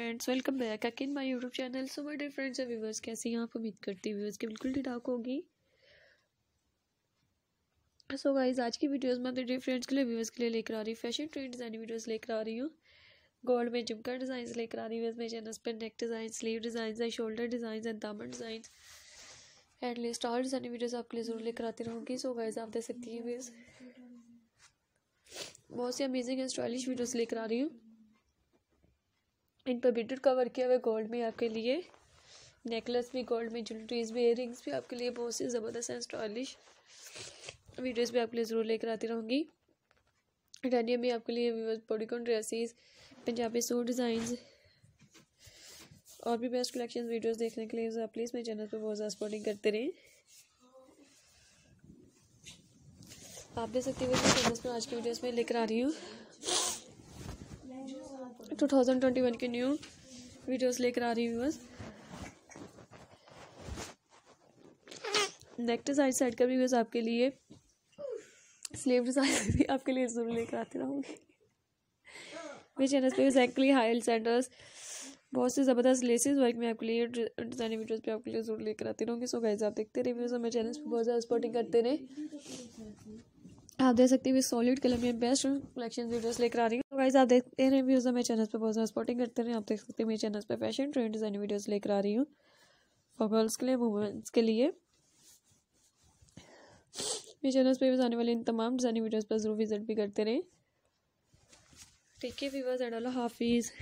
friends welcome back again my YouTube channel so my dear friends and viewers कैसे हैं आप उम्मीद करती व्यूवर्स की बिल्कुल ठीक होगी सो so गाइज आज की वीडियोस मैं अपने डियर फ्रेंड्स के लिए व्यूवर्स के लिए लेकर आ रही हूँ फैशन ट्रेंड डिज़ाइन वीडियोस लेकर आ रही हूँ गोल्ड में झुमका डिज़ाइन लेकर आ रही हूँ मेरे चैनल पर neck design sleeve design and shoulder design and दामन design at least all design videos आपके लिए ज़रूर लेकर आती रहूँगी सो गाइज आप देख सकती हैं व्यूज़ बहुत सी अमेजिंग एंड स्टाइलिश वीडियोज़ लेकर आ रही हूँ इन पर बिडर किया हुआ है गोल्ड में आपके लिए नेकलेस भी गोल्ड में ज्वेलरीज भी इयर भी आपके लिए बहुत सी ज़बरदस्त एंड स्टाइलिश वीडियोज़ भी आपके लिए ज़रूर लेकर आती रहूँगी इटालिया भी आपके लिए bodycon dresses Punjabi suit design और भी बेस्ट कलेक्शन वीडियोस देखने के लिए प्लीज़ मेरे चैनल पर बहुत ज़्यादा सपोर्टिंग करते रहें आप देख सकते हो आज की वीडियोस में लेकर आ रही हूँ 2021 के न्यू वीडियोस लेकर आ रही हूँ बस नेक्स्ट साइड साइड का भी बस आपके लिए स्लीव डिजाइन भी आपके लिए जरूर लेकर आती रहूँगी मेरे चैनल पे एक्जैक्टली हाई हिल सेंटर्स बहुत से ज़बरदस्त लेसेस वर्क में आपके लिए डिज़ाइनिंग वीडियोस भी आपके लिए जरूर लेकर आती रहूँगी सो गाइज आप देखते रहे वीडियोस मेरे चैनल पर बहुत ज़्यादा सपोर्टिंग करते रहे आप देख सकते हैं सॉलिड कलर में बेस्ट कलेक्शन वीडियोस लेकर आ रही हूँ गाइज आप देखते रहे व्यूज़ मेरे चैनल पर बहुत ज्यादा स्पॉटिंग करते रहे आप देख सकते हैं मेरे चैनल पर फैशन ट्रेंड डिज़ाइन वीडियोस लेकर आ रही हूँ फॉर गर्ल्स के लिए वुमेंस के लिए मेरे चैनल पर आने वाले इन तमाम डिज़ाइनिंग वीडियोज़ पर ज़रूर विजिट भी करते रहे ठीक है व्यूवर्स एंड हाफिज़